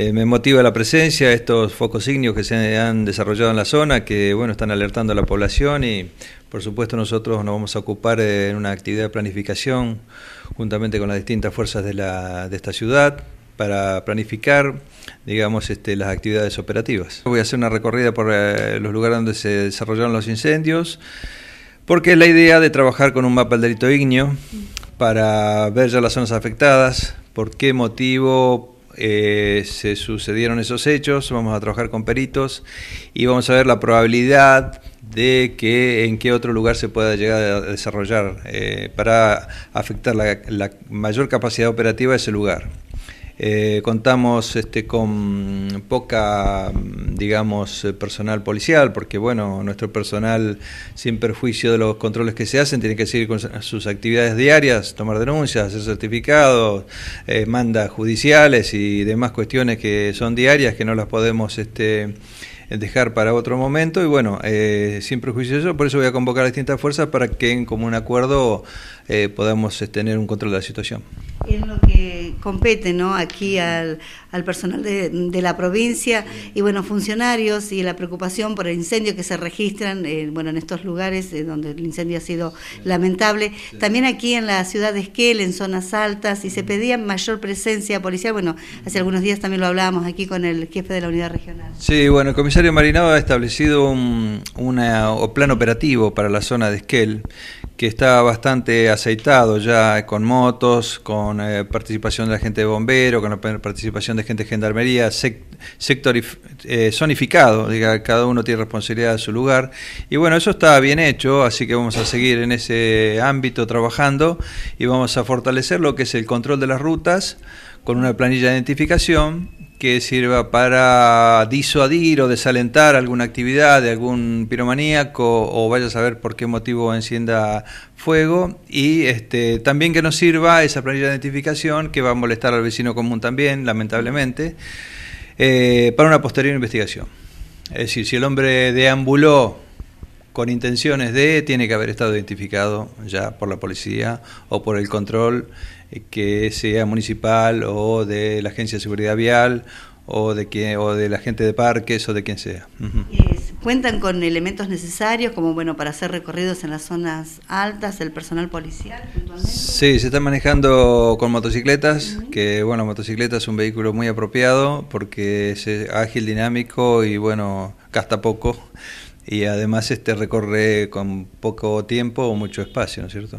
Eh, me motiva la presencia, de estos focos ignios que se han desarrollado en la zona, que bueno, están alertando a la población y por supuesto nosotros nos vamos a ocupar eh, en una actividad de planificación juntamente con las distintas fuerzas de, esta ciudad para planificar, digamos, este, las actividades operativas. Voy a hacer una recorrida por eh, los lugares donde se desarrollaron los incendios, porque es la idea de trabajar con un mapa del delito ignio, para ver ya las zonas afectadas, por qué motivo, eh, se sucedieron esos hechos, vamos a trabajar con peritos y vamos a ver la probabilidad de que en qué otro lugar se pueda llegar a desarrollar eh, para afectar la mayor capacidad operativa de ese lugar. Eh, contamos este, con poca, digamos, eh, personal policial, porque bueno, nuestro personal, sin perjuicio de los controles que se hacen, tiene que seguir con sus actividades diarias, tomar denuncias, hacer certificados, eh, mandas judiciales y demás cuestiones que son diarias, que no las podemos... Este, dejar para otro momento y bueno, sin perjuicio de eso, por eso voy a convocar a distintas fuerzas para que en común acuerdo podamos este, tener un control de la situación es lo que compete ¿no? aquí al, personal de, la provincia y bueno, funcionarios y la preocupación por el incendio que se registran eh, bueno, en estos lugares eh, donde el incendio ha sido lamentable. También aquí en la ciudad de Esquel, en zonas altas, y se pedía mayor presencia policial. Bueno, hace algunos días también lo hablábamos aquí con el jefe de la unidad regional. Sí, bueno, el comisario Marinado ha establecido un, un plan operativo para la zona de Esquel que está bastante aceitado ya con motos, con eh, participación de la gente de bombero, con la participación de gente de gendarmería, sector eh, zonificado, diga, cada uno tiene responsabilidad de su lugar. Y bueno, eso está bien hecho, así que vamos a seguir en ese ámbito trabajando y vamos a fortalecer lo que es el control de las rutas con una planilla de identificación que sirva para disuadir o desalentar alguna actividad de algún piromaníaco o vaya a saber por qué motivo encienda fuego y este, también que nos sirva esa planilla de identificación que va a molestar al vecino común también, lamentablemente, eh, para una posterior investigación. Es decir, si el hombre deambuló con intenciones de, tiene que haber estado identificado ya por la policía o por el control eh, que sea municipal o de la Agencia de Seguridad Vial o de que o de la gente de parques o de quien sea. ¿Cuentan con elementos necesarios como bueno para hacer recorridos en las zonas altas, el personal policial? Sí, se está manejando con motocicletas, que bueno, motocicleta es un vehículo muy apropiado porque es eh, ágil, dinámico y bueno, gasta poco y además este recorre con poco tiempo o mucho espacio, ¿no es cierto?